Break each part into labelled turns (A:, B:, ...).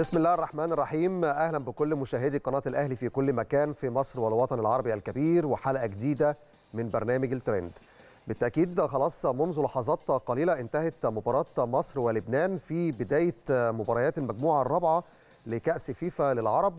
A: بسم الله الرحمن الرحيم اهلا بكل مشاهدي قناه الاهلي في كل مكان في مصر والوطن العربي الكبير وحلقه جديده من برنامج الترند بالتاكيد خلاص منذ لحظات قليله انتهت مباراه مصر ولبنان في بدايه مباريات المجموعه الرابعه لكاس فيفا للعرب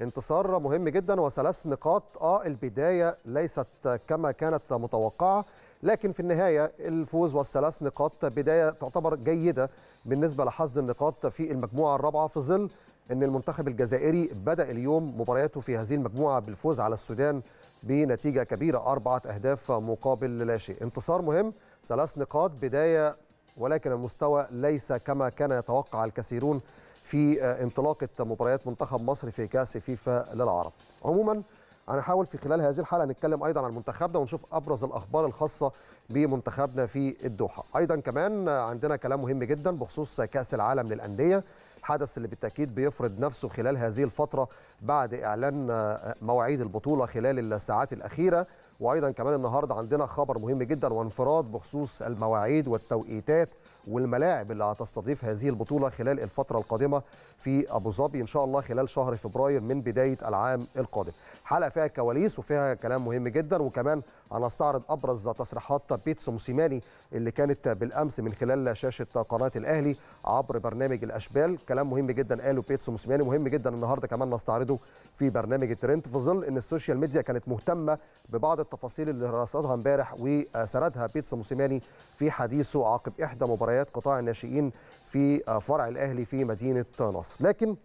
A: انتصار مهم جدا وثلاث نقاط اه البدايه ليست كما كانت متوقعه لكن في النهايه الفوز والثلاث نقاط بدايه تعتبر جيده بالنسبه لحصد النقاط في المجموعه الرابعه في ظل ان المنتخب الجزائري بدا اليوم مبارياته في هذه المجموعه بالفوز على السودان بنتيجه كبيره اربعه اهداف مقابل لا شيء انتصار مهم ثلاث نقاط بدايه ولكن المستوى ليس كما كان يتوقع الكثيرون في آه، انطلاقه مباريات منتخب مصر في كاس فيفا للعرب عموما هنحاول في خلال هذه الحلقه نتكلم ايضا عن منتخبنا ونشوف ابرز الاخبار الخاصه بمنتخبنا في الدوحه ايضا كمان عندنا كلام مهم جدا بخصوص كاس العالم للانديه الحدث اللي بالتاكيد بيفرض نفسه خلال هذه الفتره بعد اعلان مواعيد البطوله خلال الساعات الاخيره وايضا كمان النهارده عندنا خبر مهم جدا وانفراد بخصوص المواعيد والتوقيتات والملاعب اللي هتستضيف هذه البطوله خلال الفتره القادمه في ابو ظبي ان شاء الله خلال شهر فبراير من بدايه العام القادم حلقه فيها كواليس وفيها كلام مهم جدا وكمان هنستعرض ابرز تصريحات بيتسو موسيماني اللي كانت بالامس من خلال شاشه قناه الاهلي عبر برنامج الاشبال كلام مهم جدا قاله بيتسو موسيماني مهم جدا النهارده كمان نستعرضه في برنامج الترند في ظل ان السوشيال ميديا كانت مهتمه ببعض التفاصيل اللي رصدها امبارح وسردها بيتسو موسيماني في حديثه عقب احدى مباريات قطاع الناشئين في فرع الاهلي في مدينه نصر لكن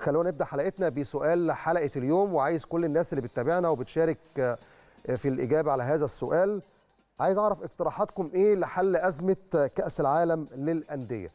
A: خلونا نبدا حلقتنا بسؤال حلقه اليوم وعايز كل الناس اللي بتتابعنا وبتشارك آه، في الاجابه على هذا السؤال عايز اعرف اقتراحاتكم ايه لحل ازمه آه، كاس العالم للانديه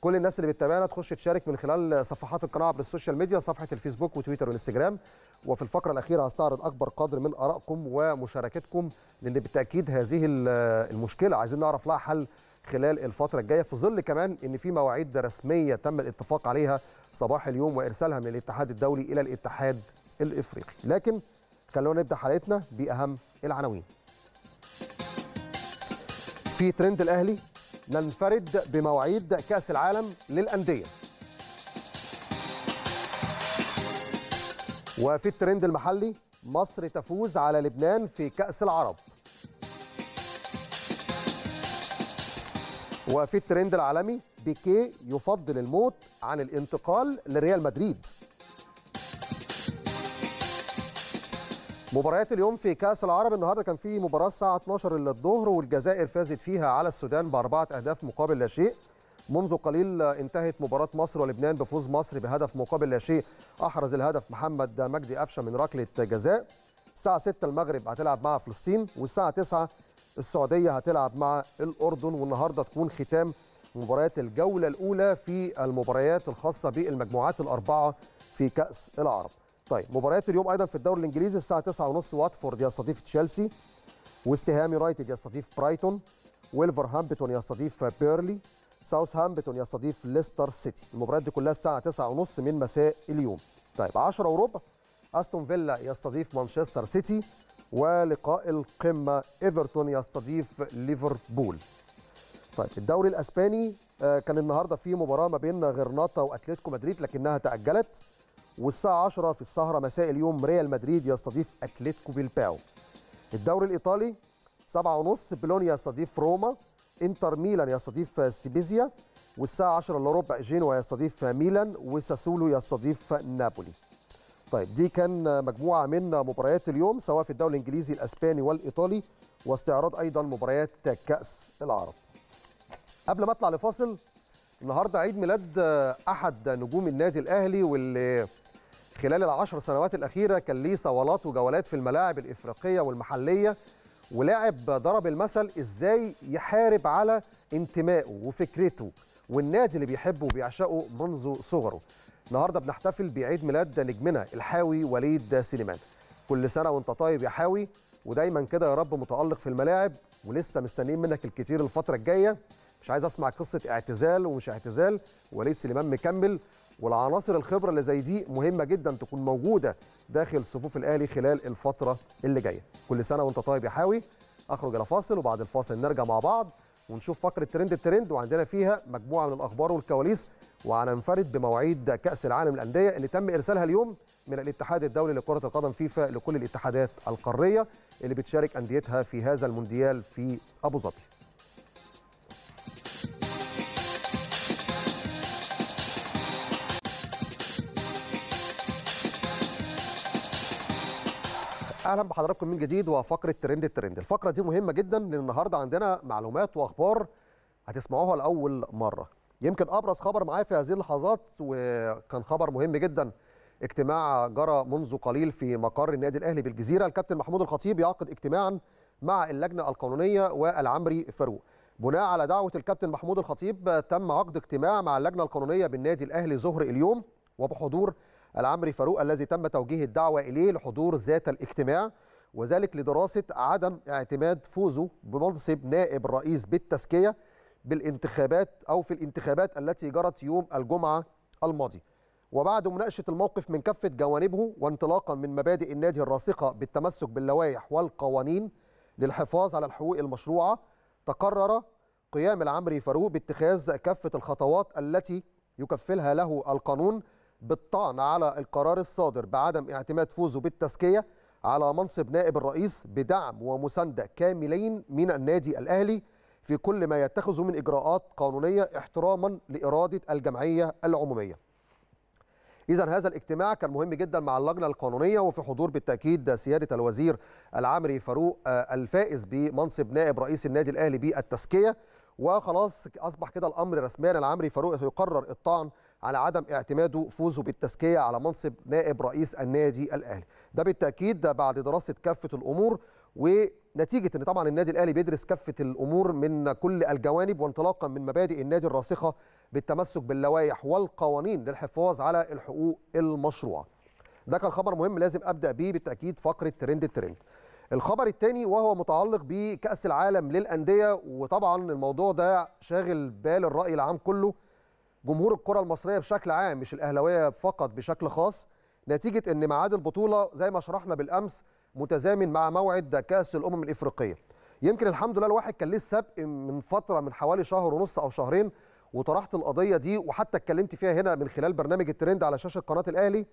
A: كل الناس اللي بتتابعنا تخش تشارك من خلال صفحات القناه عبر السوشيال ميديا صفحه الفيسبوك وتويتر وانستجرام وفي الفقره الاخيره هستعرض اكبر قدر من ارائكم ومشاركتكم لان بالتاكيد هذه آه، المشكله عايزين نعرف لها حل خلال الفتره الجايه في ظل كمان ان في مواعيد رسميه تم الاتفاق عليها صباح اليوم وارسالها من الاتحاد الدولي الى الاتحاد الافريقي لكن خلونا نبدا حلقتنا باهم العناوين في ترند الاهلي ننفرد بمواعيد كاس العالم للانديه وفي الترند المحلي مصر تفوز على لبنان في كاس العرب وفي الترند العالمي بيكيه يفضل الموت عن الانتقال لريال مدريد مباريات اليوم في كأس العرب النهارده كان في مباراة الساعة 12 للظهر والجزائر فازت فيها على السودان بأربعة أهداف مقابل لا شيء منذ قليل انتهت مباراة مصر ولبنان بفوز مصر بهدف مقابل لا شيء أحرز الهدف محمد مجدي قفشة من ركلة جزاء الساعة 6 المغرب هتلعب مع فلسطين والساعة 9 السعوديه هتلعب مع الاردن والنهارده تكون ختام مباريات الجوله الاولى في المباريات الخاصه بالمجموعات الاربعه في كاس العرب. طيب مباريات اليوم ايضا في الدوري الانجليزي الساعه 9:30 واتفورد يستضيف تشيلسي وستهام يونايتد يستضيف برايتون ويلفرهامبتون يستضيف بيرلي ساوثهامبتون يستضيف ليستر سيتي المباريات دي كلها الساعه 9:30 من مساء اليوم. طيب 10 وربع استون فيلا يستضيف مانشستر سيتي ولقاء القمة إيفرتون يستضيف ليفربول طيب الدوري الأسباني آه، كان النهاردة في مباراة ما بين غرناطة وأتلتيكو مدريد لكنها تأجلت والساعة 10 في السهرة مساء اليوم ريال مدريد يستضيف أتلتيكو بالباو الدوري الإيطالي 7:30 بلونيا يستضيف روما انتر ميلان يستضيف سيبيزيا والساعة 10 الا ربع جينوا يستضيف ميلان وساسولو يستضيف نابولي طيب دي كان مجموعه من مباريات اليوم سواء في الدوري الانجليزي الاسباني والايطالي واستعراض ايضا مباريات كاس العرب. قبل ما اطلع لفاصل النهارده عيد ميلاد احد نجوم النادي الاهلي واللي خلال العشر سنوات الاخيره كان ليه صولات وجولات في الملاعب الافريقيه والمحليه ولاعب ضرب المثل ازاي يحارب على انتمائه وفكرته والنادي اللي بيحبه وبيعشقه منذ صغره النهارده بنحتفل بعيد ميلاد نجمنا الحاوي وليد سليمان كل سنه وانت طيب يا حاوي ودايما كده يا رب متالق في الملاعب ولسه مستنيين منك الكتير الفتره الجايه مش عايز اسمع قصه اعتزال ومش اعتزال وليد سليمان مكمل والعناصر الخبره اللي زي دي مهمه جدا تكون موجوده داخل صفوف الاهلي خلال الفتره اللي جايه كل سنه وانت طيب يا حاوي اخرج الى فاصل وبعد الفاصل نرجع مع بعض ونشوف فقره ترند الترند وعندنا فيها مجموعه من الاخبار والكواليس وهننفرد بمواعيد كاس العالم للانديه اللي تم ارسالها اليوم من الاتحاد الدولي لكره القدم فيفا لكل الاتحادات القاريه اللي بتشارك انديتها في هذا المونديال في ابو ظبي اهلا بحضراتكم من جديد وفقره ترند الترند الفقره دي مهمه جدا لان النهارده عندنا معلومات واخبار هتسمعوها لاول مره يمكن ابرز خبر معايا في هذه اللحظات وكان خبر مهم جدا اجتماع جرى منذ قليل في مقر النادي الاهلي بالجزيره الكابتن محمود الخطيب يعقد اجتماعا مع اللجنه القانونيه والعمري فاروق بناء على دعوه الكابتن محمود الخطيب تم عقد اجتماع مع اللجنه القانونيه بالنادي الاهلي ظهر اليوم وبحضور العمري فاروق الذي تم توجيه الدعوة إليه لحضور ذات الاجتماع وذلك لدراسة عدم اعتماد فوزه بمنصب نائب الرئيس بالتزكية بالانتخابات أو في الانتخابات التي جرت يوم الجمعة الماضي وبعد مناقشة الموقف من كافة جوانبه وانطلاقا من مبادئ النادي الراسخة بالتمسك باللوائح والقوانين للحفاظ على الحقوق المشروعة تقرر قيام العمري فاروق باتخاذ كافة الخطوات التي يكفلها له القانون بالطعن على القرار الصادر بعدم اعتماد فوزه بالتزكية على منصب نائب الرئيس بدعم ومساندة كاملين من النادي الأهلي في كل ما يتخذه من إجراءات قانونية احتراما لإرادة الجمعية العمومية إذا هذا الاجتماع كان مهم جدا مع اللجنة القانونية وفي حضور بالتأكيد سيادة الوزير العامري فاروق آه، الفائز بمنصب نائب رئيس النادي الأهلي بالتزكية وخلاص أصبح كده الأمر رسميا العامري فاروق يقرر الطعن على عدم اعتماده فوزه بالتزكيه على منصب نائب رئيس النادي الاهلي ده بالتاكيد ده بعد دراسه كافه الامور ونتيجه ان طبعا النادي الاهلي بيدرس كافه الامور من كل الجوانب وانطلاقا من مبادئ النادي الراسخه بالتمسك باللوائح والقوانين للحفاظ على الحقوق المشروعه ده كان خبر مهم لازم ابدا به بالتاكيد فقره ترند الترند الخبر الثاني وهو متعلق بكاس العالم للانديه وطبعا الموضوع ده شاغل بال الراي العام كله جمهور الكره المصريه بشكل عام مش الاهلاويه فقط بشكل خاص نتيجه ان ميعاد البطوله زي ما شرحنا بالامس متزامن مع موعد كاس الامم الافريقيه يمكن الحمد لله الواحد كان ليه سبق من فتره من حوالي شهر ونص او شهرين وطرحت القضيه دي وحتى اتكلمت فيها هنا من خلال برنامج الترند على شاشه قناه الاهلي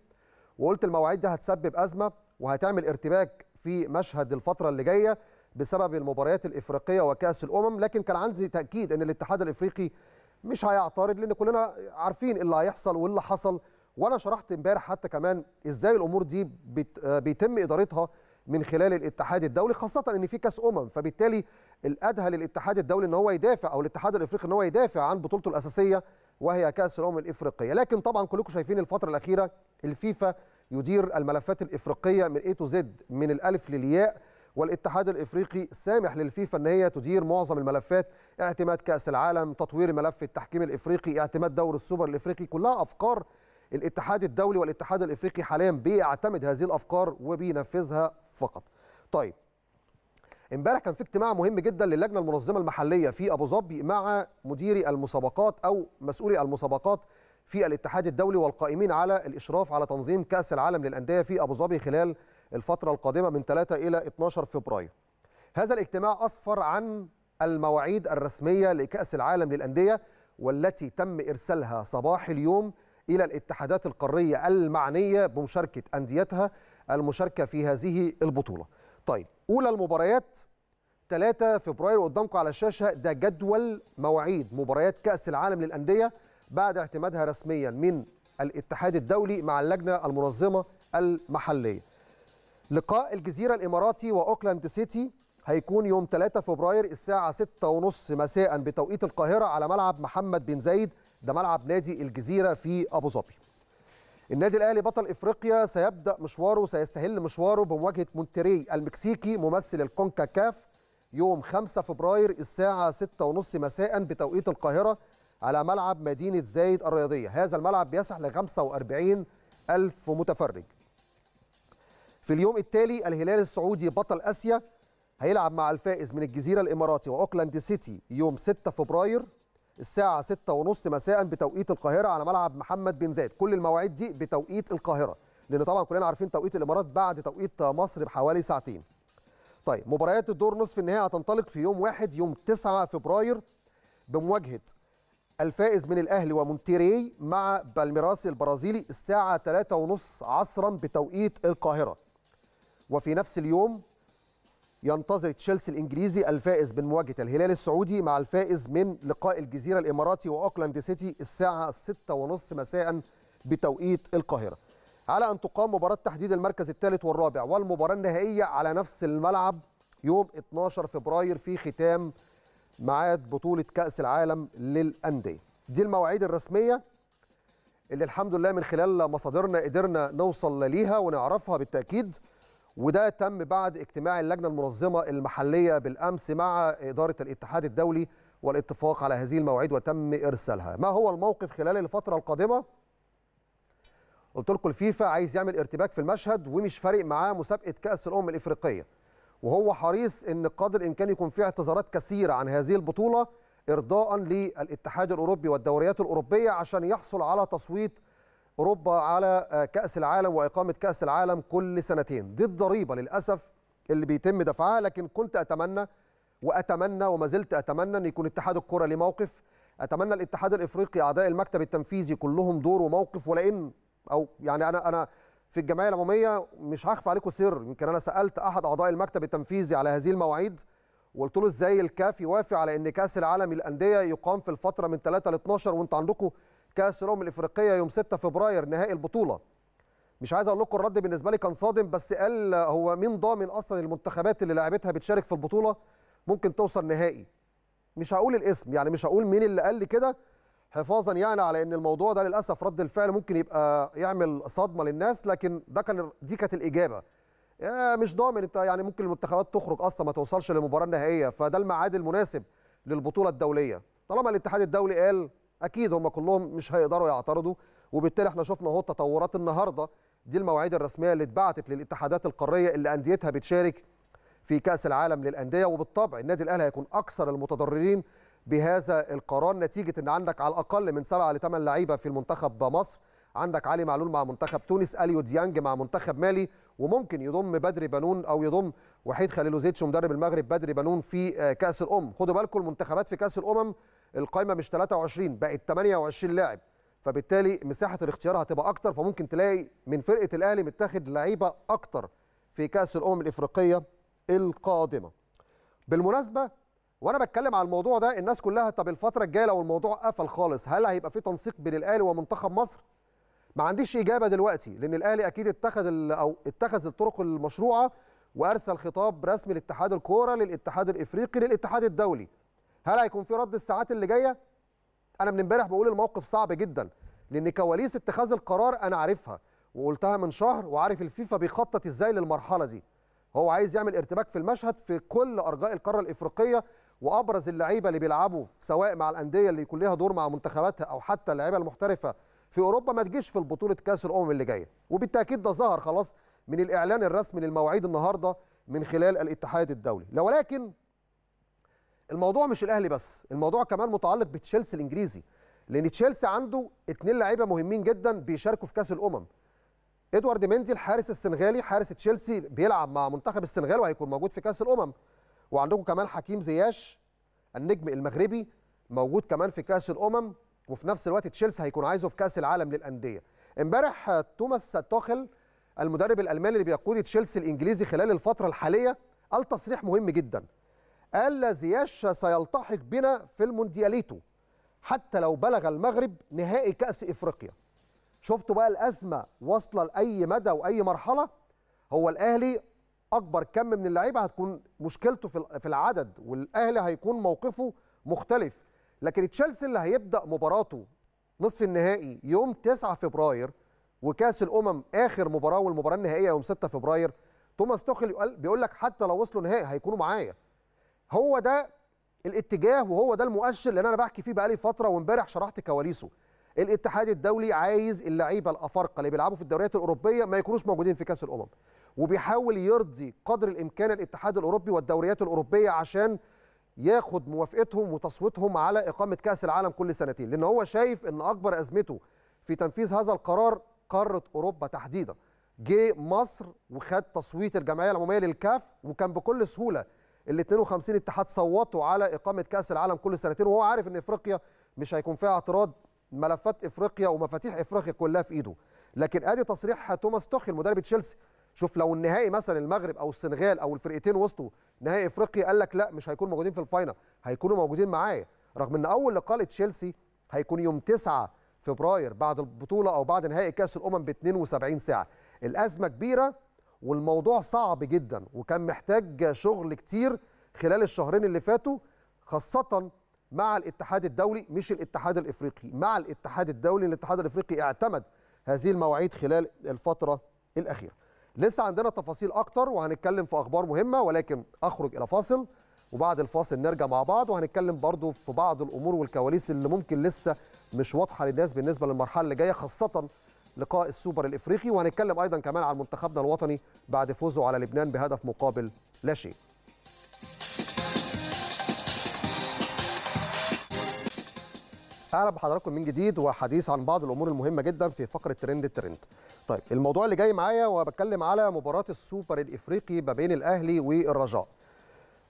A: وقلت المواعيد دي هتسبب ازمه وهتعمل ارتباك في مشهد الفتره اللي جايه بسبب المباريات الافريقيه وكاس الامم لكن كان عندي تاكيد ان الاتحاد الافريقي مش هيعترض لان كلنا عارفين إيه اللي هيحصل واللي حصل وانا شرحت امبارح حتى كمان ازاي الامور دي آه، بيتم ادارتها من خلال الاتحاد الدولي خاصه ان في كاس امم فبالتالي الادهى للاتحاد الدولي ان هو يدافع او الاتحاد الافريقي ان هو يدافع عن بطولته الاساسيه وهي كاس الامم الافريقيه لكن طبعا كلكم شايفين الفتره الاخيره الفيفا يدير الملفات الافريقيه من اي تو زد من الالف للياء والاتحاد الافريقي سامح للفيفا ان هي تدير معظم الملفات اعتماد كاس العالم تطوير ملف التحكيم الافريقي اعتماد دوري السوبر الافريقي كلها افكار الاتحاد الدولي والاتحاد الافريقي حاليا بيعتمد هذه الافكار وبينفذها فقط طيب امبارح كان في اجتماع مهم جدا للجنه المنظمه المحليه في ابو ظبي مع مديري المسابقات او مسؤولي المسابقات في الاتحاد الدولي والقائمين على الاشراف على تنظيم كاس العالم للانديه في ابو ظبي خلال الفترة القادمة من 3 إلى 12 فبراير هذا الاجتماع أسفر عن المواعيد الرسمية لكأس العالم للأندية والتي تم إرسالها صباح اليوم إلى الاتحادات القارية المعنية بمشاركة أنديتها المشاركة في هذه البطولة طيب أولى المباريات 3 فبراير قدامكم على الشاشة ده جدول مواعيد مباريات كأس العالم للأندية بعد اعتمادها رسميا من الاتحاد الدولي مع اللجنة المنظمة المحلية لقاء الجزيرة الإماراتي وأوكلاند سيتي هيكون يوم 3 فبراير الساعة 6:30 مساء بتوقيت القاهرة على ملعب محمد بن زايد ده ملعب نادي الجزيرة في أبو ظبي. النادي الأهلي بطل إفريقيا سيبدأ مشواره سيستهل مشواره بمواجهة مونتري المكسيكي ممثل الكونكاكاف يوم 5 فبراير الساعة 6:30 مساء بتوقيت القاهرة على ملعب مدينة زايد الرياضية هذا الملعب بيسح ل 45 ألف متفرج في اليوم التالي الهلال السعودي بطل اسيا هيلعب مع الفائز من الجزيره الاماراتي واوكلاند سيتي يوم 6 فبراير الساعه 6:30 مساء بتوقيت القاهره على ملعب محمد بن زايد كل المواعيد دي بتوقيت القاهره لان طبعا كلنا عارفين توقيت الامارات بعد توقيت مصر بحوالي ساعتين طيب مباريات الدور نصف النهائي هتنطلق في يوم 1 يوم 9 فبراير بمواجهه الفائز من الاهلي ومونتيري مع بالميراس البرازيلي الساعه 3:30 عصرا بتوقيت القاهره وفي نفس اليوم ينتظر تشيلسي الانجليزي الفائز من مواجهه الهلال السعودي مع الفائز من لقاء الجزيره الاماراتي واوكلاند سيتي الساعه 6:30 مساء بتوقيت القاهره. على ان تقام مباراه تحديد المركز الثالث والرابع والمباراه النهائيه على نفس الملعب يوم 12 فبراير في ختام ميعاد بطوله كاس العالم للانديه. دي المواعيد الرسميه اللي الحمد لله من خلال مصادرنا قدرنا نوصل ليها ونعرفها بالتاكيد. وده تم بعد اجتماع اللجنة المنظمة المحلية بالأمس مع إدارة الاتحاد الدولي والاتفاق على هذه المواعيد وتم إرسالها ما هو الموقف خلال الفترة القادمة؟ قلت لكم الفيفا عايز يعمل ارتباك في المشهد ومش فارق معاه مسابقة كأس الأمم الإفريقية وهو حريص أن قدر الإمكان يكون فيه اعتذارات كثيرة عن هذه البطولة إرضاء للاتحاد الأوروبي والدوريات الأوروبية عشان يحصل على تصويت اوروبا على آه، كاس العالم واقامه كاس العالم كل سنتين دي الضريبه للاسف اللي بيتم دفعها لكن كنت اتمنى واتمنى وما زلت اتمنى ان يكون اتحاد الكره ليه موقف اتمنى الاتحاد الافريقي اعضاء المكتب التنفيذي كلهم دور وموقف ولان او يعني انا انا في الجمعيه العموميه مش هخفى عليكم سر يمكن انا سالت احد اعضاء المكتب التنفيذي على هذه المواعيد وقلت له ازاي الكاف يوافق على ان كاس العالم للانديه يقام في الفتره من 3 ل 12 وانتوا عندكم كاس الامم الافريقيه يوم 6 فبراير نهائي البطوله مش عايز اقول لكم الرد بالنسبه لي كان صادم بس قال هو مين ضامن اصلا المنتخبات اللي لعبتها بتشارك في البطوله ممكن توصل نهائي مش هقول الاسم يعني مش هقول مين اللي قال لي كده حفاظا يعني على ان الموضوع ده للاسف رد الفعل ممكن يبقى يعمل صدمه للناس لكن ده كان دي كانت الاجابه يا مش ضامن انت يعني ممكن المنتخبات تخرج اصلا ما توصلش للمباراه النهائيه فده الميعاد المناسب للبطوله الدوليه طالما الاتحاد الدولي قال اكيد هم كلهم مش هيقدروا يعترضوا وبالتالي احنا شفنا اهو التطورات النهارده دي المواعيد الرسميه اللي اتبعتت للاتحادات القاريه اللي انديتها بتشارك في كاس العالم للانديه وبالطبع النادي الاهلي هيكون اكثر المتضررين بهذا القرار نتيجه ان عندك على الاقل من سبعه لثمان لعيبه في المنتخب مصر عندك علي معلول مع منتخب تونس اليو ديانج مع منتخب مالي وممكن يضم بدري بنون او يضم وحيد خليلوزيتش مدرب المغرب بدري بنون في آه، كاس الام خدوا بالكم المنتخبات في كاس الامم القائمه مش 23 بقت 28 لاعب فبالتالي مساحه الاختيار هتبقى اكتر فممكن تلاقي من فرقه الاهلي متاخد لعيبه اكتر في كاس الامم الافريقيه القادمه بالمناسبه وانا بتكلم على الموضوع ده الناس كلها طب الفتره الجايه لو الموضوع قفل خالص هل هيبقى في تنسيق بين الاهلي ومنتخب مصر ما عنديش اجابه دلوقتي لان الاهلي اكيد اتخذ او اتخذ الطرق المشروعه وارسل خطاب رسمي لاتحاد الكوره للاتحاد الافريقي للاتحاد الدولي هل هيكون في رد الساعات اللي جايه انا من امبارح بقول الموقف صعب جدا لان كواليس اتخاذ القرار انا عارفها وقلتها من شهر وعارف الفيفا بيخطط ازاي للمرحله دي هو عايز يعمل ارتباك في المشهد في كل ارجاء القاره الافريقيه وابرز اللعيبه اللي بيلعبوا سواء مع الانديه اللي يكون ليها دور مع منتخباتها او حتى اللعيبه المحترفه في اوروبا ما تجيش في البطوله كاس الامم اللي جايه وبالتاكيد ده ظهر خلاص من الاعلان الرسمي للمواعيد النهارده من خلال الاتحاد الدولي لو ولكن الموضوع مش الاهلي بس الموضوع كمان متعلق بتشيلسي الانجليزي لان تشيلسي عنده اتنين لعيبه مهمين جدا بيشاركوا في كاس الامم ادوارد مندي الحارس السنغالي حارس تشيلسي بيلعب مع منتخب السنغال وهيكون موجود في كاس الامم وعندكم كمان حكيم زياش النجم المغربي موجود كمان في كاس الامم وفي نفس الوقت تشيلسي هيكون عايزه في كاس العالم للانديه امبارح توماس توخل المدرب الالماني اللي بيقود تشيلسي الانجليزي خلال الفتره الحاليه قال تصريح مهم جدا قال زياش سيلتحق بنا في الموندياليتو حتى لو بلغ المغرب نهائي كأس إفريقيا شفتوا بقى الأزمة واصلة لأي مدى وأي مرحلة هو الأهلي أكبر كم من اللعيبة هتكون مشكلته في العدد والأهلي هيكون موقفه مختلف لكن تشيلسي اللي هيبدأ مباراته نصف النهائي يوم 9 فبراير وكاس الأمم آخر مباراة والمباراة النهائية يوم 6 فبراير توماس توخل بيقول لك حتى لو وصلوا نهائي هيكونوا معايا هو ده الاتجاه وهو ده المؤشر اللي انا بحكي فيه بقالي فتره وامبارح شرحت كواليسه الاتحاد الدولي عايز اللعيبه الافارقه اللي بيلعبوا في الدوريات الاوروبيه ما يكونوش موجودين في كاس الامم وبيحاول يرضي قدر الامكان الاتحاد الاوروبي والدوريات الاوروبيه عشان ياخد موافقتهم وتصويتهم على اقامه كاس العالم كل سنتين لان هو شايف ان اكبر ازمته في تنفيذ هذا القرار قاره اوروبا تحديدا جه مصر وخد تصويت الجمعيه العموميه للكاف وكان بكل سهوله ال 52 اتحاد صوتوا على اقامه كاس العالم كل سنتين وهو عارف ان افريقيا مش هيكون فيها اعتراض ملفات افريقيا ومفاتيح افريقيا كلها في ايده لكن ادي تصريح توماس توخي مدرب تشيلسي شوف لو النهائي مثلا المغرب او السنغال او الفرقتين وصلوا نهائي افريقيا قال لك لا مش هيكونوا موجودين في الفاينل هيكونوا موجودين معايا رغم ان اول لقاء لتشيلسي هيكون يوم 9 فبراير بعد البطوله او بعد نهائي كاس الامم ب 72 ساعه الازمه كبيره والموضوع صعب جدا وكان محتاج شغل كتير خلال الشهرين اللي فاتوا خاصة مع الاتحاد الدولي مش الاتحاد الافريقي مع الاتحاد الدولي الاتحاد الافريقي اعتمد هذه المواعيد خلال الفترة الاخيرة لسه عندنا تفاصيل اكتر وهنتكلم في اخبار مهمة ولكن اخرج الى فاصل وبعد الفاصل نرجع مع بعض وهنتكلم برضو في بعض الامور والكواليس اللي ممكن لسه مش واضحة للناس بالنسبة للمرحلة اللي جاية خاصة لقاء السوبر الافريقي وهنتكلم ايضا كمان عن منتخبنا الوطني بعد فوزه على لبنان بهدف مقابل لا شيء اهلا بحضراتكم من جديد وحديث عن بعض الامور المهمه جدا في فقره ترند الترند. طيب الموضوع اللي جاي معايا وبتكلم على مباراه السوبر الافريقي ما بين الاهلي والرجاء.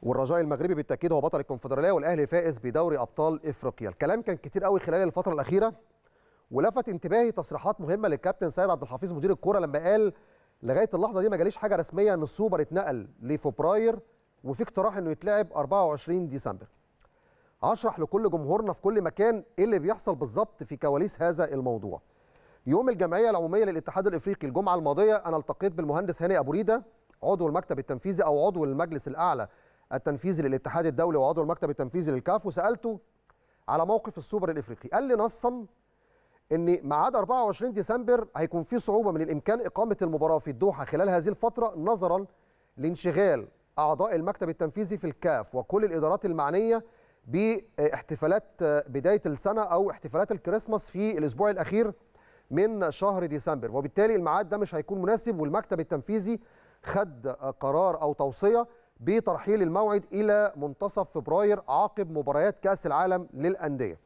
A: والرجاء المغربي بالتاكيد هو بطل الكونفدراليه والاهلي فائز بدوري ابطال افريقيا. الكلام كان كتير قوي خلال الفتره الاخيره ولفت انتباهي تصريحات مهمه للكابتن سيد عبد الحفيظ مدير الكوره لما قال لغايه اللحظه دي ما جاليش حاجه رسميه ان السوبر اتنقل لفبراير وفي اقتراح انه يتلعب 24 ديسمبر. هشرح لكل جمهورنا في كل مكان ايه اللي بيحصل بالظبط في كواليس هذا الموضوع. يوم الجمعيه العموميه للاتحاد الافريقي الجمعه الماضيه انا التقيت بالمهندس هاني ابو ريده عضو المكتب التنفيذي او عضو المجلس الاعلى التنفيذي للاتحاد الدولي وعضو المكتب التنفيذي للكاف وسالته على موقف السوبر الافريقي قال لي نصا ان ميعاد 24 ديسمبر هيكون فيه صعوبه من الامكان اقامه المباراه في الدوحه خلال هذه الفتره نظرا لانشغال اعضاء المكتب التنفيذي في الكاف وكل الادارات المعنيه باحتفالات بدايه السنه او احتفالات الكريسماس في الاسبوع الاخير من شهر ديسمبر وبالتالي الميعاد ده مش هيكون مناسب والمكتب التنفيذي خد قرار او توصيه بترحيل الموعد الى منتصف فبراير عقب مباريات كاس العالم للانديه.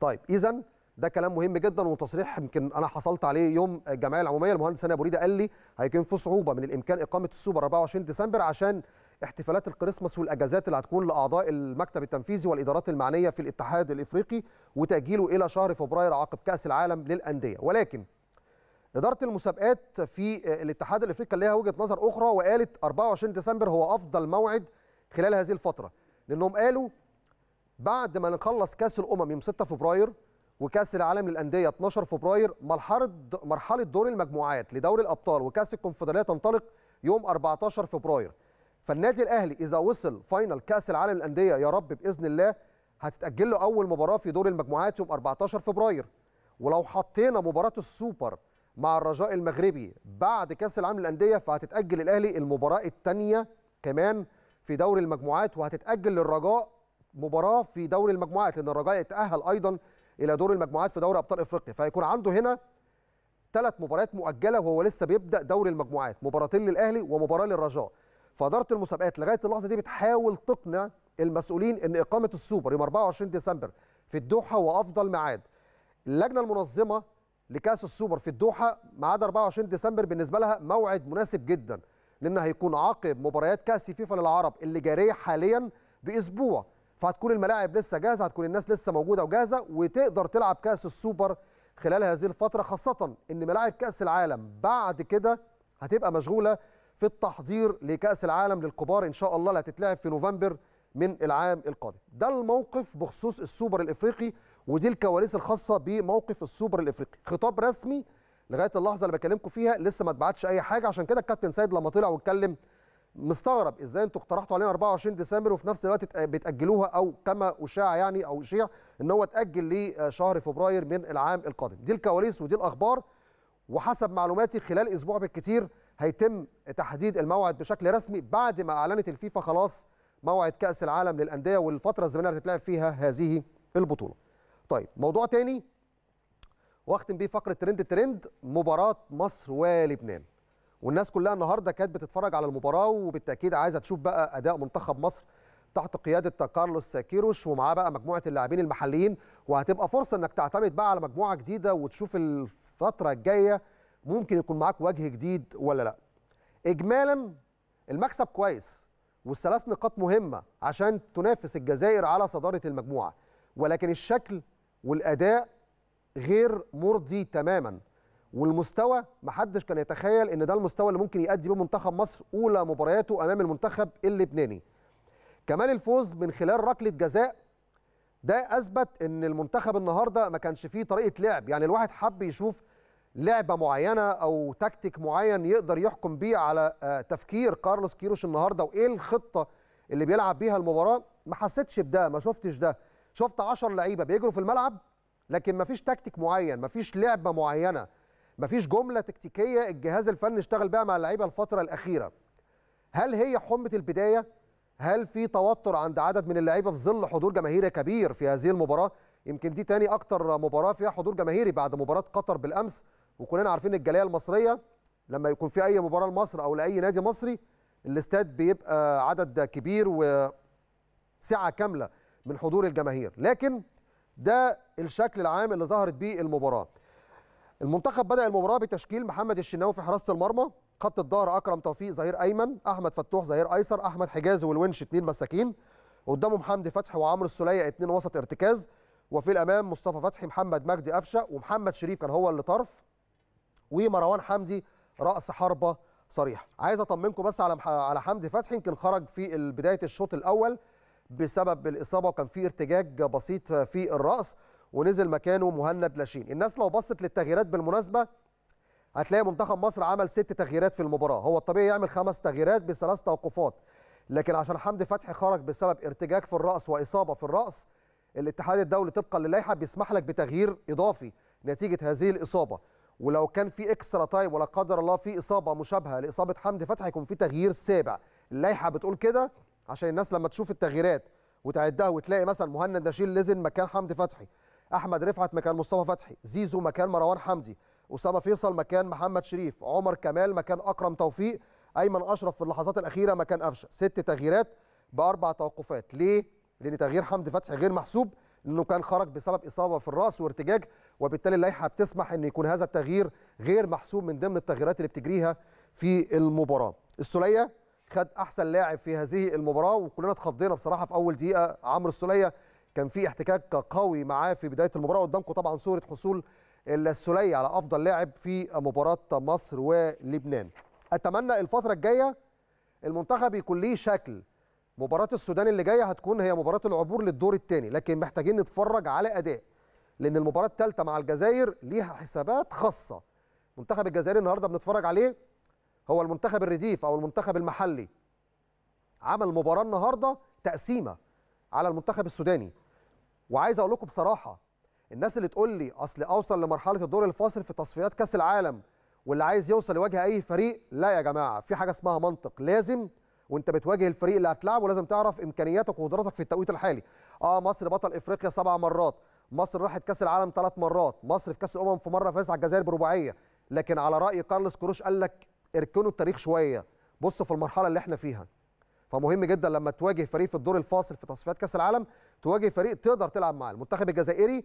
A: طيب اذا ده كلام مهم جدا وتصريح يمكن انا حصلت عليه يوم الجمعيه العموميه المهندس سامي ابو ريده قال لي هيكون في صعوبه من الامكان اقامه السوبر 24 ديسمبر عشان احتفالات الكريسماس والاجازات اللي هتكون لاعضاء المكتب التنفيذي والادارات المعنيه في الاتحاد الافريقي وتاجيله الى شهر فبراير عقب كاس العالم للانديه ولكن اداره المسابقات في الاتحاد الافريقي ليها وجهه نظر اخرى وقالت 24 ديسمبر هو افضل موعد خلال هذه الفتره لانهم قالوا بعد ما نخلص كاس الامم يوم 6 فبراير وكاس العالم للانديه 12 فبراير مرحله مرحله دور المجموعات لدوري الابطال وكاس الكونفدراليه تنطلق يوم 14 فبراير فالنادي الاهلي اذا وصل فاينل كاس العالم للانديه يا رب باذن الله هتتاجل له اول مباراه في دور المجموعات يوم 14 فبراير ولو حطينا مباراه السوبر مع الرجاء المغربي بعد كاس العالم للانديه فهتتاجل الاهلي المباراه الثانيه كمان في دوري المجموعات وهتتاجل للرجاء مباراه في دوري المجموعات لان الرجاء يتاهل ايضا الى دور المجموعات في دوري ابطال افريقيا فهيكون عنده هنا ثلاث مباريات مؤجله وهو لسه بيبدا دوري المجموعات مباراتين للاهلي ومباراه للرجاء فاداره المسابقات لغايه اللحظه دي بتحاول تقنع المسؤولين ان اقامه السوبر يوم 24 ديسمبر في الدوحه هو افضل ميعاد اللجنه المنظمه لكاس السوبر في الدوحه ميعاد 24 ديسمبر بالنسبه لها موعد مناسب جدا لان هيكون عقب مباريات كاس فيفا للعرب اللي جاريه حاليا باسبوع فهتكون الملاعب لسه جاهزه هتكون الناس لسه موجوده وجاهزه وتقدر تلعب كاس السوبر خلال هذه الفتره خاصه ان ملاعب كاس العالم بعد كده هتبقى مشغوله في التحضير لكاس العالم للكبار ان شاء الله اللي هتتلعب في نوفمبر من العام القادم ده الموقف بخصوص السوبر الافريقي ودي الكواليس الخاصه بموقف السوبر الافريقي خطاب رسمي لغايه اللحظه اللي بكلمكم فيها لسه ما اتبعتش اي حاجه عشان كده الكابتن سيد لما طلع واتكلم مستغرب ازاي انتوا اقترحتوا علينا 24 ديسمبر وفي نفس الوقت بتاجلوها او كما اشاع يعني او اشيع ان هو اتاجل لشهر فبراير من العام القادم دي الكواليس ودي الاخبار وحسب معلوماتي خلال اسبوع بالكثير هيتم تحديد الموعد بشكل رسمي بعد ما اعلنت الفيفا خلاص موعد كاس العالم للانديه والفتره الزمنيه اللي هتتلعب فيها هذه البطوله طيب موضوع تاني واختم بيه فقره ترند ترند مباراه مصر ولبنان والناس كلها النهارده كانت بتتفرج على المباراه وبالتاكيد عايزه تشوف بقى اداء منتخب مصر تحت قياده كارلوس كيروش ومعاه بقى مجموعه اللاعبين المحليين وهتبقى فرصه انك تعتمد بقى على مجموعه جديده وتشوف الفتره الجايه ممكن يكون معاك وجه جديد ولا لا اجمالا المكسب كويس والثلاث نقاط مهمه عشان تنافس الجزائر على صداره المجموعه ولكن الشكل والاداء غير مرضي تماما والمستوى محدش كان يتخيل ان ده المستوى اللي ممكن يأدي بيه منتخب مصر اولى مبارياته امام المنتخب اللبناني كمان الفوز من خلال ركله جزاء ده اثبت ان المنتخب النهارده ما كانش فيه طريقه لعب يعني الواحد حب يشوف لعبه معينه او تكتيك معين يقدر يحكم بيه على آه، تفكير كارلوس كيروش النهارده وايه الخطه اللي بيلعب بيها المباراه ما حسيتش بده ما شفتش ده شفت 10 لعيبه بيجروا في الملعب لكن ما فيش تكتيك معين ما فيش لعبه معينه مفيش جمله تكتيكيه الجهاز الفني اشتغل بيها مع اللعيبه الفتره الاخيره هل هي حمه البدايه هل في توتر عند عدد من اللعيبه في ظل حضور جماهيري كبير في هذه المباراه يمكن دي تاني اكتر مباراه فيها حضور جماهيري بعد مباراه قطر بالامس وكلنا عارفين الجاليه المصريه لما يكون في اي مباراه لمصر او لاي نادي مصري الاستاد بيبقى عدد كبير وسعه كامله من حضور الجماهير لكن ده الشكل العام اللي ظهرت بيه المباراه المنتخب بدا المباراه بتشكيل محمد الشناوي في حراسه المرمى خط الظهر اكرم توفيق ظهير ايمن احمد فتوح ظهير ايسر احمد حجازي والونش اثنين مساكين قدامهم حمدي فتحي وعمرو السليه اثنين وسط ارتكاز وفي الامام مصطفى فتحي محمد مجدي قفشه ومحمد شريف كان هو اللي طرف ومروان حمدي راس حربه صريح عايز اطمنكم بس على على حمدي فتحي يمكن خرج في بدايه الشوط الاول بسبب الاصابه وكان في ارتجاج بسيط في الراس ونزل مكانه مهند لاشين الناس لو بصت للتغييرات بالمناسبه هتلاقي منتخب مصر عمل ست تغييرات في المباراه هو الطبيعي يعمل خمس تغييرات بثلاث توقفات لكن عشان حمدي فتحي خرج بسبب ارتجاج في الراس واصابه في الراس الاتحاد الدولي طبقا للائحه بيسمح لك بتغيير اضافي نتيجه هذه الاصابه ولو كان في اكسترا تايم ولا قدر الله في اصابه مشابهه لاصابه حمدي فتحي يكون في تغيير سابع اللائحه بتقول كده عشان الناس لما تشوف التغييرات وتعدها وتلاقي مثلا مهند نشيل لزن مكان حمدي فتحي احمد رفعت مكان مصطفى فتحي زيزو مكان مروان حمدي اسامه فيصل مكان محمد شريف عمر كمال مكان اكرم توفيق ايمن اشرف في اللحظات الاخيره مكان قفشه ست تغييرات باربع توقفات ليه لان تغيير حمدي فتحي غير محسوب لانه كان خرج بسبب اصابه في الراس وارتجاج وبالتالي اللائحه بتسمح ان يكون هذا التغيير غير محسوب من ضمن التغييرات اللي بتجريها في المباراه السوليه خد احسن لاعب في هذه المباراه وكلنا اتخضينا بصراحه في اول دقيقه عمرو السوليه كان في احتكاك قوي معاه في بدايه المباراه قدامكم طبعا صوره حصول السوليه على افضل لاعب في مباراه مصر ولبنان اتمنى الفتره الجايه المنتخب يكون ليه شكل مباراه السودان اللي جايه هتكون هي مباراه العبور للدور الثاني لكن محتاجين نتفرج على اداء لان المباراه الثالثه مع الجزائر ليها حسابات خاصه منتخب الجزائر النهارده بنتفرج عليه هو المنتخب الرديف او المنتخب المحلي عمل مباراه النهارده تقسيمه على المنتخب السوداني وعايز اقول لكم بصراحه الناس اللي تقول لي اصل اوصل لمرحله الدور الفاصل في تصفيات كاس العالم واللي عايز يوصل يواجه اي فريق لا يا جماعه في حاجه اسمها منطق لازم وانت بتواجه الفريق اللي هتلعبه لازم تعرف امكانياتك وقدراتك في التوقيت الحالي اه مصر بطل افريقيا سبع مرات مصر راحت كاس العالم ثلاث مرات مصر في كاس الامم في مره فاز على الجزائر برباعيه لكن على راي كارلوس كروش قال لك اركنوا التاريخ شويه بصوا في المرحله اللي احنا فيها فمهم جدا لما تواجه فريق في الدور الفاصل في تصفيات كاس العالم تواجه فريق تقدر تلعب معاه المنتخب الجزائري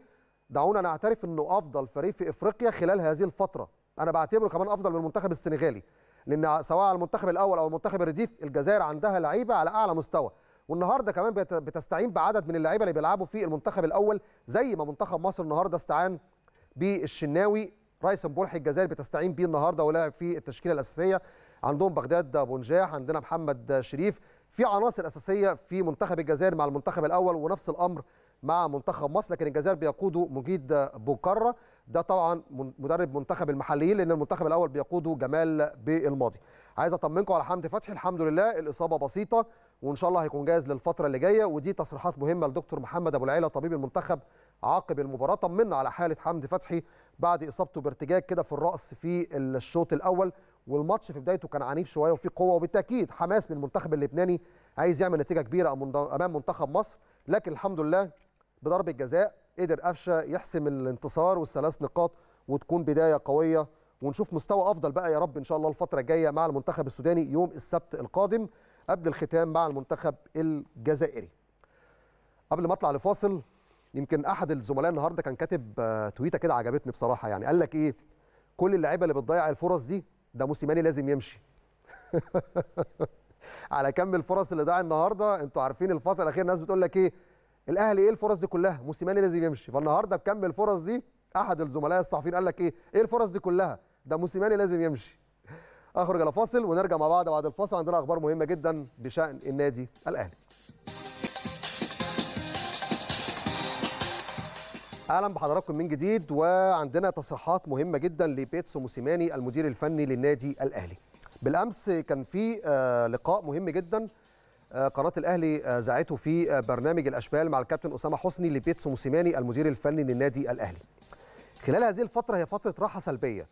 A: دعونا نعترف انه افضل فريق في افريقيا خلال هذه الفتره انا بعتبره كمان افضل من المنتخب السنغالي لان سواء على المنتخب الاول او المنتخب الرديف الجزائر عندها لعيبه على اعلى مستوى والنهارده كمان بتستعين بعدد من اللعيبه اللي بيلعبوا في المنتخب الاول زي ما منتخب مصر النهارده استعان بالشناوي رئيس بولحي الجزائر بتستعين بيه النهارده ولعب في التشكيله الاساسيه عندهم بغداد بونجاح عندنا محمد شريف في عناصر اساسيه في منتخب الجزائر مع المنتخب الاول ونفس الامر مع منتخب مصر لكن الجزائر بيقوده مجيد بوكره ده طبعا مدرب منتخب المحليين لان المنتخب الاول بيقوده جمال بالماضي عايز اطمنكم على حمدي فتحي الحمد لله الاصابه بسيطه وان شاء الله هيكون جاهز للفتره اللي جايه ودي تصريحات مهمه لدكتور محمد ابو العيله طبيب المنتخب عقب المباراه طمنا على حاله حمدي فتحي بعد اصابته بارتجاج كده في الراس في الشوط الاول والماتش في بدايته كان عنيف شويه وفي قوه وبالتاكيد حماس من المنتخب اللبناني عايز يعمل نتيجه كبيره امام منتخب مصر لكن الحمد لله بضربه جزاء قدر قفشه يحسم الانتصار والثلاث نقاط وتكون بدايه قويه ونشوف مستوى افضل بقى يا رب ان شاء الله الفتره الجايه مع المنتخب السوداني يوم السبت القادم قبل الختام مع المنتخب الجزائري قبل ما اطلع لفاصل يمكن احد الزملاء النهارده كان كاتب آه، تويته كده عجبتني بصراحه يعني قال لك ايه كل اللعيبه اللي بتضيع الفرص دي ده موسيماني لازم يمشي على كم الفرص اللي ضاع النهارده انتوا عارفين الفتره الاخيره الناس بتقول لك ايه الاهلي ايه الفرص دي كلها موسيماني لازم يمشي فالنهارده بكم الفرص دي احد الزملاء الصحفيين قال لك ايه ايه الفرص دي كلها ده موسيماني لازم يمشي اخرج على فاصل ونرجع مع بعض بعد الفاصل عندنا اخبار مهمه جدا بشان النادي الاهلي اهلا بحضراتكم من جديد وعندنا تصريحات مهمه جدا لبيتسو موسيماني المدير الفني للنادي الاهلي بالامس كان في آه، لقاء مهم جدا آه، قناه الاهلي ذاعته آه، في برنامج الاشبال مع الكابتن اسامه حسني لبيتسو موسيماني المدير الفني للنادي الاهلي خلال هذه الفتره هي فتره راحه سلبيه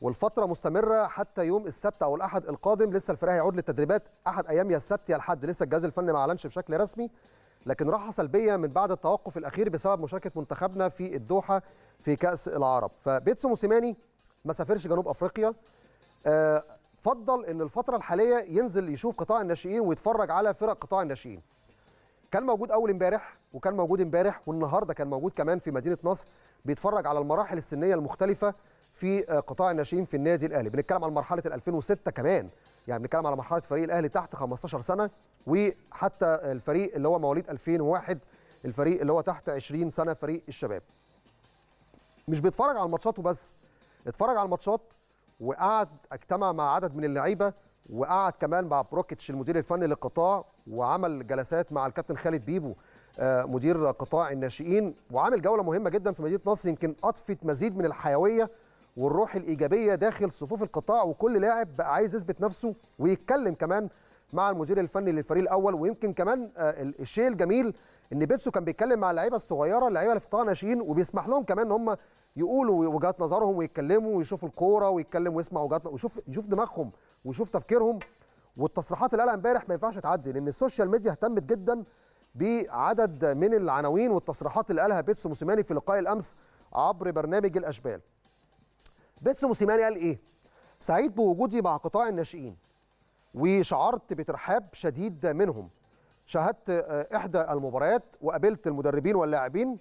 A: والفتره مستمره حتى يوم السبت او الاحد القادم لسه الفريق هيعود للتدريبات احد ايام يا السبت يا الاحد لسه الجهاز الفني ما اعلنش بشكل رسمي لكن راحه سلبيه من بعد التوقف الاخير بسبب مشاركه منتخبنا في الدوحه في كاس العرب فبيتسو موسيماني ما سافرش جنوب افريقيا آه، فضل ان الفتره الحاليه ينزل يشوف قطاع الناشئين ويتفرج على فرق قطاع الناشئين كان موجود اول امبارح وكان موجود امبارح والنهارده كان موجود كمان في مدينه نصر بيتفرج على المراحل السنيه المختلفه في آه، قطاع الناشئين في النادي الاهلي بنتكلم على مرحله 2006 كمان يعني بنتكلم على مرحله فريق الاهلي تحت 15 سنه وحتى الفريق اللي هو مواليد 2001 الفريق اللي هو تحت 20 سنه فريق الشباب مش بيتفرج على الماتشات وبس اتفرج على الماتشات وقعد اجتمع مع عدد من اللعيبه وقعد كمان مع بروكيتش المدير الفني للقطاع وعمل جلسات مع الكابتن خالد بيبو آه، مدير قطاع الناشئين وعامل جوله مهمه جدا في مدينه نصر يمكن اضفت مزيد من الحيويه والروح الايجابيه داخل صفوف القطاع وكل لاعب بقى عايز يثبت نفسه ويتكلم كمان مع المدير الفني للفريق الاول ويمكن كمان آه، الشيء الجميل ان بيتسو كان بيتكلم مع اللعيبه الصغيره اللعيبه اللي في قطاع ناشئين وبيسمح لهم كمان ان هم يقولوا وجهات نظرهم ويتكلموا ويشوفوا الكوره ويتكلم ويسمع وجهات ويشوف يشوف دماغهم ويشوف تفكيرهم والتصريحات اللي قالها امبارح ما ينفعش تعدي لان السوشيال ميديا اهتمت جدا بعدد من العناوين والتصريحات اللي قالها بيتسو موسيماني في لقاء الامس عبر برنامج الاشبال بيتسو موسيماني قال ايه سعيد بوجودي مع قطاع الناشئين وشعرت بترحاب شديد منهم شاهدت آه، إحدى المباريات وقابلت المدربين واللاعبين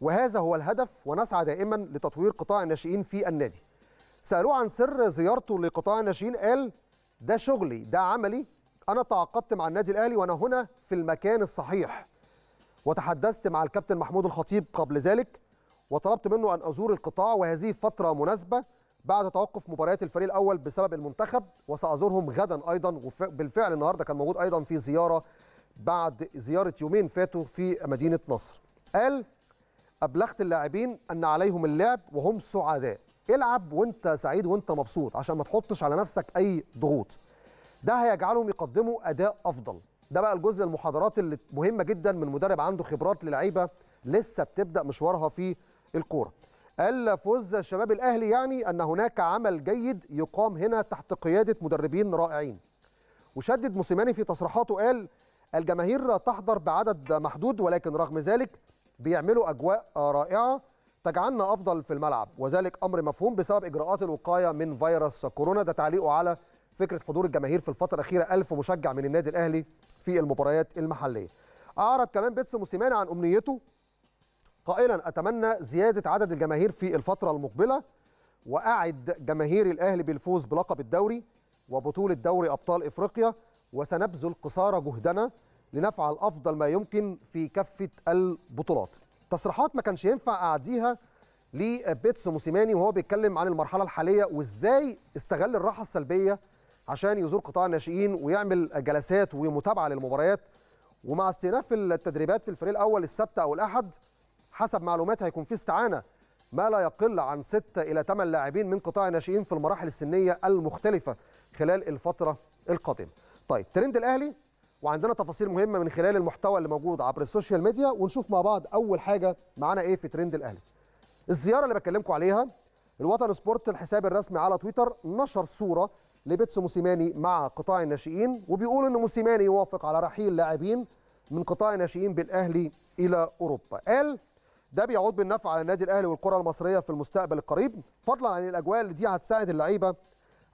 A: وهذا هو الهدف ونسعى دائما لتطوير قطاع الناشئين في النادي سألوه عن سر زيارته لقطاع الناشئين قال ده شغلي ده عملي أنا تعاقدت مع النادي الأهلي وأنا هنا في المكان الصحيح وتحدثت مع الكابتن محمود الخطيب قبل ذلك وطلبت منه أن أزور القطاع وهذه فترة مناسبة بعد توقف مباريات الفريق الاول بسبب المنتخب وسازورهم غدا ايضا وبالفعل النهارده كان موجود ايضا في زياره بعد زياره يومين فاتوا في مدينه نصر قال ابلغت اللاعبين ان عليهم اللعب وهم سعداء العب وانت سعيد وانت مبسوط عشان ما تحطش على نفسك اي ضغوط ده هيجعلهم يقدموا اداء افضل ده بقى الجزء المحاضرات اللي مهمه جدا من مدرب عنده خبرات للعيبه لسه بتبدا مشوارها في الكوره قال فوز الشباب الأهلي يعني أن هناك عمل جيد يقام هنا تحت قيادة مدربين رائعين وشدد موسيماني في تصريحاته قال الجماهير تحضر بعدد محدود ولكن رغم ذلك بيعملوا أجواء رائعة تجعلنا أفضل في الملعب وذلك أمر مفهوم بسبب إجراءات الوقاية من فيروس كورونا ده تعليقه على فكرة حضور الجماهير في الفترة الأخيرة ألف مشجع من النادي الأهلي في المباريات المحلية أعرب كمان بيتس موسيماني عن أمنيته قائلا أتمنى زيادة عدد الجماهير في الفترة المقبلة وأعد جماهير الأهلي بالفوز بلقب الدوري وبطولة دوري أبطال إفريقيا وسنبذل قصارى جهدنا لنفعل أفضل ما يمكن في كافة البطولات تصريحات ما كانش ينفع أعديها لبيتسو موسيماني وهو بيتكلم عن المرحلة الحالية وإزاي استغل الراحة السلبية عشان يزور قطاع الناشئين ويعمل جلسات ومتابعة للمباريات ومع استئناف التدريبات في الفريق الأول السبت أو الأحد حسب معلومات هيكون في استعانه ما لا يقل عن 6 الى 8 لاعبين من قطاع الناشئين في المراحل السنيه المختلفه خلال الفتره القادمه. طيب ترند الاهلي وعندنا تفاصيل مهمه من خلال المحتوى اللي موجود عبر السوشيال ميديا ونشوف مع بعض اول حاجه معانا ايه في ترند الاهلي. الزياره اللي بكلمكم عليها الوطن سبورت الحساب الرسمي على تويتر نشر صوره لبيتسو موسيماني مع قطاع الناشئين وبيقول ان موسيماني يوافق على رحيل لاعبين من قطاع الناشئين بالاهلي الى اوروبا. قال ده بيعود بالنفع على النادي الاهلي والكره المصريه في المستقبل القريب فضلا عن الاجواء اللي دي هتساعد اللعيبه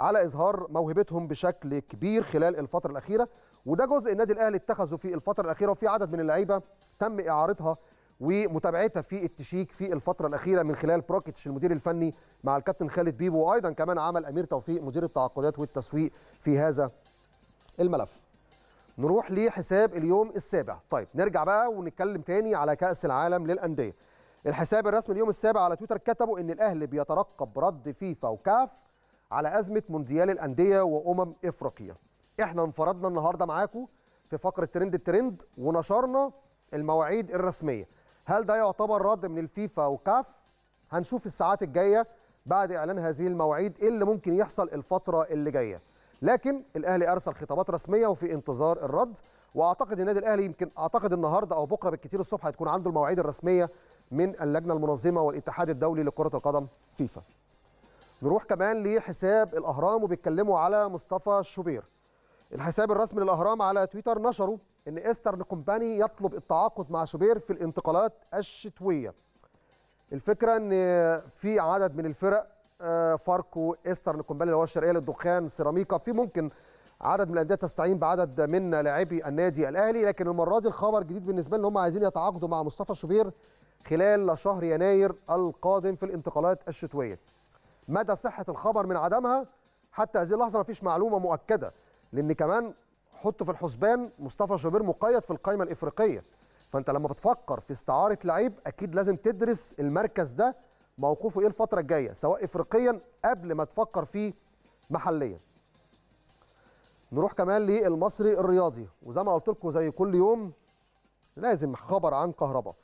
A: على اظهار موهبتهم بشكل كبير خلال الفتره الاخيره وده جزء النادي الاهلي اتخذه في الفتره الاخيره وفي عدد من اللعيبه تم اعارتها ومتابعتها في التشيك في الفتره الاخيره من خلال بروكيتش المدير الفني مع الكابتن خالد بيبو وايضا كمان عمل امير توفيق مدير التعاقدات والتسويق في هذا الملف نروح لحساب اليوم السابع طيب نرجع بقى ونتكلم تاني على كأس العالم للأندية الحساب الرسمي اليوم السابع على تويتر كتبوا ان الاهلي بيترقب رد فيفا وكاف على ازمه مونديال الانديه وامم افريقيا احنا انفردنا النهارده معاكم في فقره ترند الترند ونشرنا المواعيد الرسميه هل ده يعتبر رد من الفيفا وكاف هنشوف الساعات الجايه بعد اعلان هذه المواعيد ايه اللي ممكن يحصل الفتره اللي جايه لكن الاهلي ارسل خطابات رسميه وفي انتظار الرد واعتقد النادي الاهلي يمكن اعتقد النهارده او بكره بالكثير الصبح هتكون عنده المواعيد الرسميه من اللجنه المنظمه والاتحاد الدولي لكره القدم فيفا. نروح كمان لحساب الاهرام وبيتكلموا على مصطفى شوبير. الحساب الرسمي للاهرام على تويتر نشروا ان ايسترن كومباني يطلب التعاقد مع شوبير في الانتقالات الشتويه. الفكره ان في عدد من الفرق آه، فاركو ايسترن كومباني اللي هو الشرقيه للدخان سيراميكا في ممكن عدد من الانديه تستعين بعدد من لاعبي النادي الاهلي لكن المره دي الخبر جديد بالنسبه لهم هم عايزين يتعاقدوا مع مصطفى شوبير خلال شهر يناير القادم في الانتقالات الشتويه. مدى صحه الخبر من عدمها حتى هذه اللحظه ما فيش معلومه مؤكده لان كمان حط في الحسبان مصطفى شوبير مقيد في القائمه الافريقيه فانت لما بتفكر في استعاره لعيب اكيد لازم تدرس المركز ده موقفه ايه الفتره الجايه سواء افريقيا قبل ما تفكر فيه محليا نروح كمان للمصري الرياضي وزي ما قلت لكم زي كل يوم لازم خبر عن كهرباء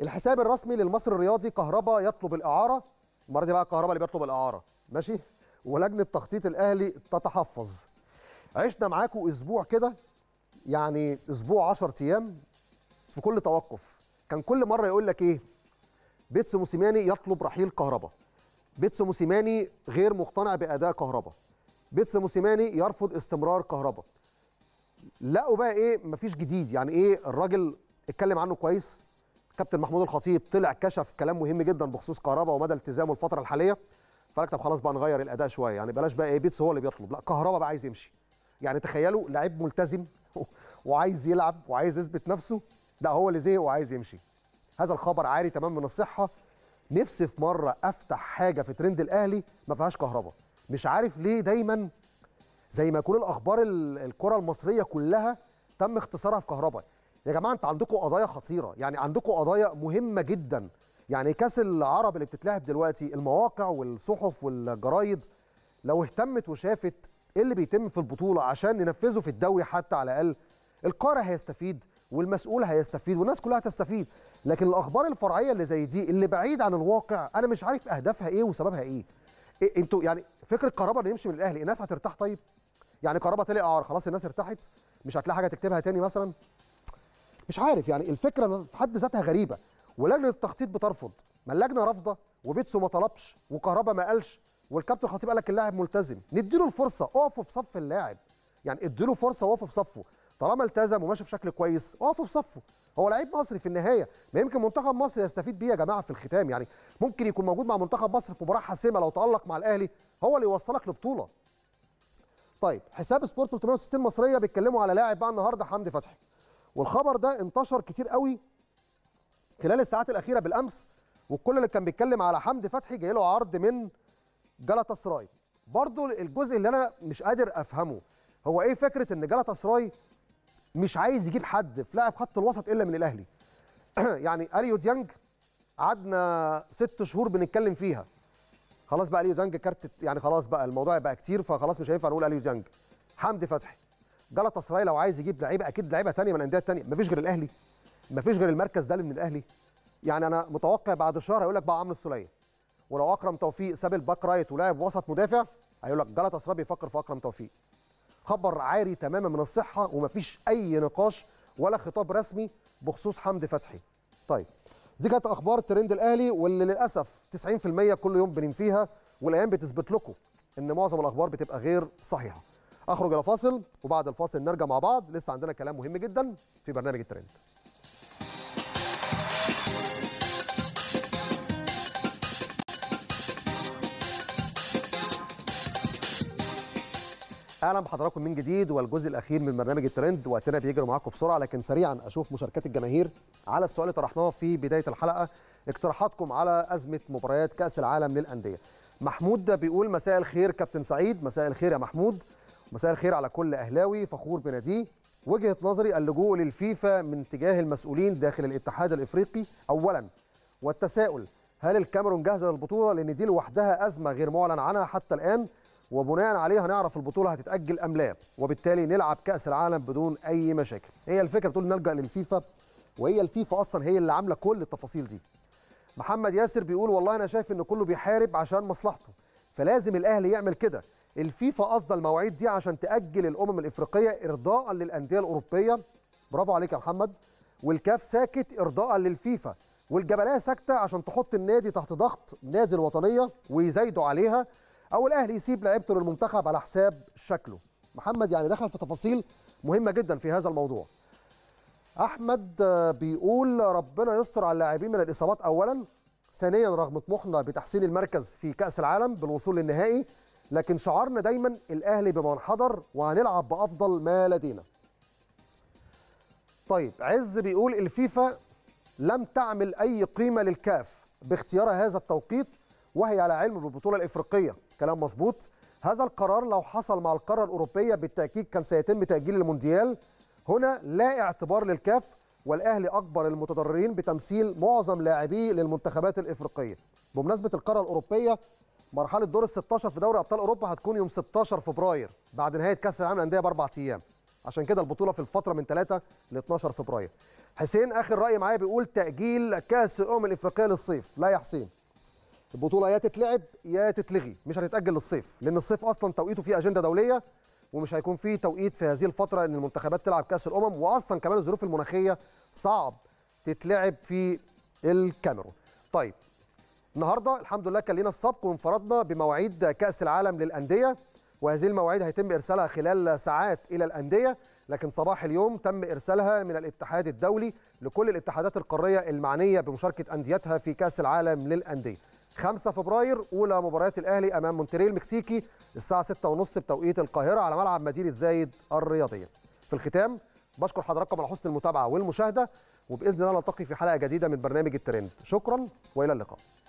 A: الحساب الرسمي للمصري الرياضي كهربا يطلب الاعاره المره دي بقى كهربا اللي بيطلب الاعاره ماشي ولجنه تخطيط الاهلي تتحفظ عشنا معاكم اسبوع كده يعني اسبوع 10 ايام في كل توقف كان كل مره يقول لك ايه بيتس موسيماني يطلب رحيل كهربا بيتس موسيماني غير مقتنع باداء كهربا بيتس موسيماني يرفض استمرار كهربا لقوا بقى ايه مفيش جديد يعني ايه الراجل اتكلم عنه كويس كابتن محمود الخطيب طلع كشف كلام مهم جدا بخصوص كهربا ومدى التزامه الفتره الحاليه فقال طب خلاص بقى نغير الاداء شويه يعني بلاش بقى ايه بيتس هو اللي بيطلب لا كهربا بقى عايز يمشي يعني تخيلوا لعيب ملتزم وعايز يلعب وعايز يثبت نفسه لا هو اللي زهق وعايز يمشي هذا الخبر عاري تمام من الصحه نفسي في مره افتح حاجه في ترند الاهلي ما فيهاش كهربا مش عارف ليه دايما زي ما يكون الاخبار الكره المصريه كلها تم اختصارها في كهربا يا جماعه انتوا عندكم قضايا خطيره يعني عندكم قضايا مهمه جدا يعني كاس العرب اللي بتتلعب دلوقتي المواقع والصحف والجرايد لو اهتمت وشافت ايه اللي بيتم في البطوله عشان ننفذه في الدوري حتى على الاقل القارئ هيستفيد والمسؤول هيستفيد والناس كلها هتستفيد لكن الاخبار الفرعيه اللي زي دي اللي بعيد عن الواقع انا مش عارف اهدافها ايه وسببها ايه, إيه انتوا يعني فكره كهربا اللي يمشي من الاهلي الناس هترتاح طيب يعني كهربا طلع اعار خلاص الناس ارتاحت مش هتلاقي حاجه تكتبها تاني مثلا مش عارف يعني الفكره في حد ذاتها غريبه ولجنه التخطيط بترفض ما اللجنه رافضه وبيتسو ما طلبش وكهربا ما قالش والكابتن الخطيب قال لك اللاعب ملتزم نديله الفرصه اقفوا في صف اللاعب يعني اديله فرصه واقفوا في صفه طالما التزم وماشي بشكل كويس اقفوا في صفه هو لعيب مصري في النهايه ما يمكن منتخب مصر يستفيد بيه يا جماعه في الختام يعني ممكن يكون موجود مع منتخب مصر في مباراه حاسمه لو تالق مع الاهلي هو اللي يوصلك لبطوله طيب حساب سبورت 360 مصريه بيتكلموا على لاعب بقى النهارده حمدي فتحي والخبر ده انتشر كتير قوي خلال الساعات الاخيره بالامس والكل اللي كان بيتكلم على حمد فتحي جاي له عرض من جلطة سراي برضو الجزء اللي انا مش قادر افهمه هو ايه فكره ان جلطة سراي مش عايز يجيب حد في لاعب خط الوسط الا من الاهلي يعني اليو ديانج قعدنا ست شهور بنتكلم فيها خلاص بقى اليو ديانج كارت يعني خلاص بقى الموضوع بقى كتير فخلاص مش هينفع نقول اليو ديانج حمدي فتحي جلطه سراي لو عايز يجيب لعيبه اكيد لعيبه ثانيه من الانديه الثانيه مفيش غير الاهلي مفيش غير المركز ده اللي من الاهلي يعني انا متوقع بعد شهر هيقول لك بقى عمرو السوليه ولو اكرم توفيق ساب الباك رايت ولاعب وسط مدافع هيقول لك جلطه سراي بيفكر في اكرم توفيق خبر عاري تماما من الصحه ومفيش اي نقاش ولا خطاب رسمي بخصوص حمدي فتحي طيب دي كانت اخبار ترند الاهلي واللي للاسف 90% كل يوم بننفيها والايام بتثبت لكم ان معظم الاخبار بتبقى غير صحيحه اخرج الى فاصل وبعد الفاصل نرجع مع بعض لسه عندنا كلام مهم جدا في برنامج الترند اهلا بحضراتكم من جديد والجزء الاخير من برنامج الترند وقتنا بيجري معاكم بسرعه لكن سريعا اشوف مشاركات الجماهير على السؤال اللي طرحناه في بدايه الحلقه اقتراحاتكم على ازمه مباريات كاس العالم للانديه محمود بيقول مساء الخير كابتن سعيد مساء الخير يا محمود مساء الخير على كل اهلاوي فخور بناديه وجهه نظري اللجوء للفيفا من تجاه المسؤولين داخل الاتحاد الافريقي اولا والتساؤل هل الكاميرون جاهزه للبطوله لان دي لوحدها ازمه غير معلن عنها حتى الان وبناء عليها هنعرف البطوله هتتاجل ام لا وبالتالي نلعب كاس العالم بدون اي مشاكل هي الفكره بتقول نلجا للفيفا وهي الفيفا اصلا هي اللي عامله كل التفاصيل دي محمد ياسر بيقول والله انا شايف ان كله بيحارب عشان مصلحته فلازم الاهلي يعمل كده الفيفا قصد المواعيد دي عشان تاجل الامم الافريقيه ارضاء للانديه الاوروبيه برافو عليك يا محمد والكاف ساكت ارضاء للفيفا والجبليه ساكته عشان تحط النادي تحت ضغط نادي الوطنيه ويزايدوا عليها او الاهلي يسيب لعيبته للمنتخب على حساب شكله محمد يعني دخل في تفاصيل مهمه جدا في هذا الموضوع احمد بيقول ربنا يستر على اللاعبين من الاصابات اولا ثانيا رغم طموحنا بتحسين المركز في كاس العالم بالوصول للنهائي لكن شعارنا دايما الاهلي بمن حضر وهنلعب بافضل ما لدينا طيب عز بيقول الفيفا لم تعمل اي قيمه للكاف باختيار هذا التوقيت وهي على علم بالبطوله الافريقيه كلام مظبوط هذا القرار لو حصل مع القاره الاوروبيه بالتاكيد كان سيتم تاجيل المونديال هنا لا اعتبار للكاف والاهلي اكبر المتضررين بتمثيل معظم لاعبيه للمنتخبات الافريقيه بمناسبه القاره الاوروبيه مرحله دور ال 16 في دوري ابطال اوروبا هتكون يوم 16 فبراير بعد نهايه كاس العالم للانديه باربع ايام عشان كده البطوله في الفتره من 3 ل 12 فبراير حسين اخر راي معايا بيقول تاجيل كاس الامم الافريقيه للصيف لا يا حسين البطوله يا تتلعب يا تتلغي مش هتتاجل للصيف لان الصيف اصلا توقيته فيه اجنده دوليه ومش هيكون فيه توقيت في هذه الفتره ان المنتخبات تلعب كاس الامم واصلا كمان الظروف المناخيه صعب تتلعب في الكاميرون طيب النهارده الحمد لله كان لنا السبق وانفردنا بمواعيد كاس العالم للانديه وهذه المواعيد هيتم ارسالها خلال ساعات الى الانديه لكن صباح اليوم تم ارسالها من الاتحاد الدولي لكل الاتحادات القاريه المعنيه بمشاركه انديتها في كاس العالم للانديه 5 فبراير اولى مباريات الاهلي امام مونتريال المكسيكي الساعه 6:30 بتوقيت القاهره على ملعب مدينه زايد الرياضيه في الختام بشكر حضراتكم على حسن المتابعه والمشاهده وباذن الله نلتقي في حلقه جديده من برنامج الترند شكرا والى اللقاء